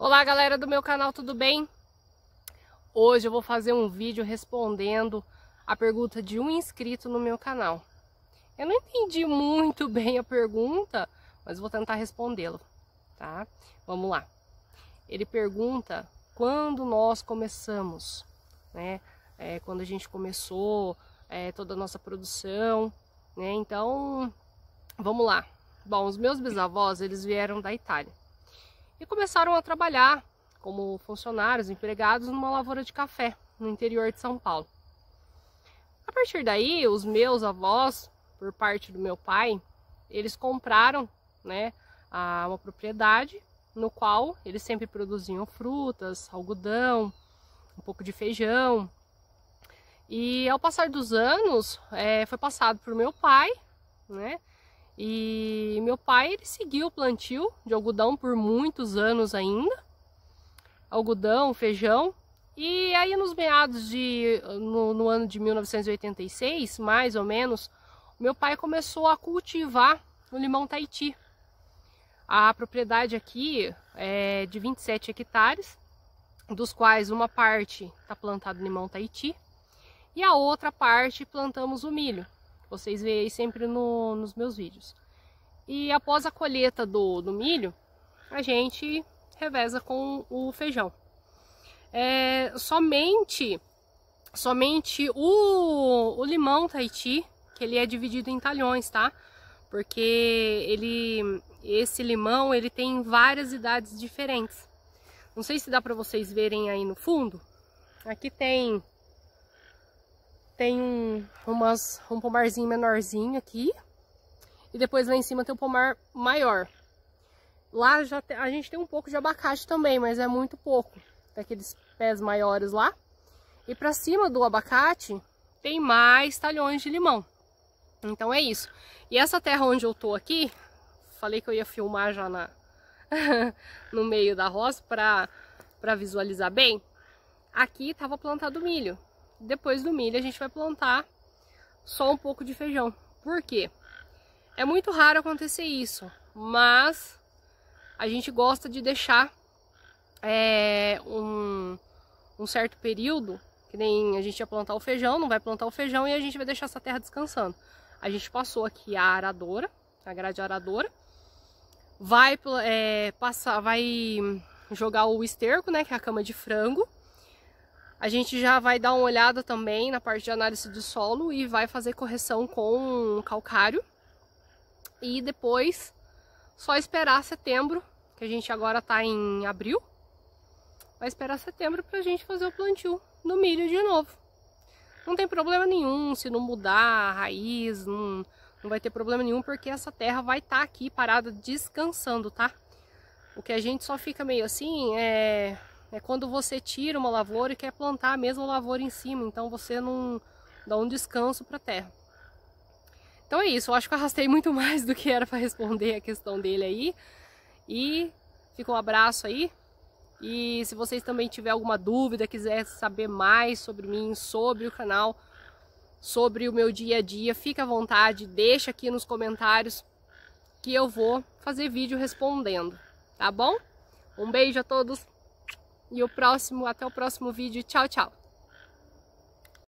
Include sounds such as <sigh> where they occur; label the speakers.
Speaker 1: Olá galera do meu canal, tudo bem? Hoje eu vou fazer um vídeo respondendo a pergunta de um inscrito no meu canal. Eu não entendi muito <laughs> bem a pergunta, mas vou tentar respondê-lo, tá? Vamos lá. Ele pergunta quando nós começamos, né? É, quando a gente começou é, toda a nossa produção, né? Então, vamos lá. Bom, os meus bisavós, eles vieram da Itália e começaram a trabalhar como funcionários, empregados numa lavoura de café no interior de São Paulo. A partir daí, os meus avós, por parte do meu pai, eles compraram, né, uma propriedade no qual eles sempre produziam frutas, algodão, um pouco de feijão. E ao passar dos anos, é, foi passado por meu pai, né? E meu pai ele seguiu o plantio de algodão por muitos anos ainda. Algodão, feijão. E aí nos meados de no, no ano de 1986, mais ou menos, meu pai começou a cultivar o limão Tahiti. A propriedade aqui é de 27 hectares, dos quais uma parte está plantado limão Tahiti e a outra parte plantamos o milho. Vocês veem aí sempre no, nos meus vídeos. E após a colheita do, do milho, a gente reveza com o feijão. É, somente somente o, o limão Tahiti, que ele é dividido em talhões, tá? Porque ele esse limão, ele tem várias idades diferentes. Não sei se dá para vocês verem aí no fundo. Aqui tem tem um, umas, um pomarzinho menorzinho aqui. E depois lá em cima tem um pomar maior. Lá já te, a gente tem um pouco de abacate também, mas é muito pouco. Daqueles pés maiores lá. E para cima do abacate tem mais talhões de limão. Então é isso. E essa terra onde eu tô aqui, falei que eu ia filmar já na, <laughs> no meio da roça para visualizar bem. Aqui tava plantado milho depois do milho a gente vai plantar só um pouco de feijão. Por quê? É muito raro acontecer isso, mas a gente gosta de deixar é, um, um certo período, que nem a gente ia plantar o feijão, não vai plantar o feijão e a gente vai deixar essa terra descansando. A gente passou aqui a aradora, a grade aradora, vai, é, passar, vai jogar o esterco, né, que é a cama de frango, a gente já vai dar uma olhada também na parte de análise do solo e vai fazer correção com calcário. E depois, só esperar setembro, que a gente agora tá em abril. Vai esperar setembro pra gente fazer o plantio do milho de novo. Não tem problema nenhum se não mudar a raiz, não, não vai ter problema nenhum, porque essa terra vai estar tá aqui parada descansando, tá? O que a gente só fica meio assim é é quando você tira uma lavoura e quer plantar a mesma lavoura em cima, então você não dá um descanso para a terra. Então é isso, eu acho que eu arrastei muito <laughs> mais do que era para responder a questão dele aí. E fica um abraço aí. E se vocês também tiver alguma dúvida, quiser saber mais sobre mim, sobre o canal, sobre o meu dia a dia, fica à vontade, deixa aqui nos comentários que eu vou fazer vídeo respondendo, tá bom? Um beijo a todos! e o próximo, até o próximo vídeo. Tchau, tchau!